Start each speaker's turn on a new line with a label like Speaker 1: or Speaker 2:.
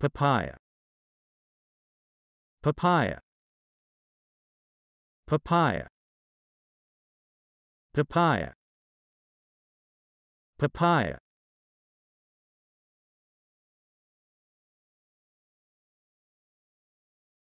Speaker 1: papaya papaya papaya papaya papaya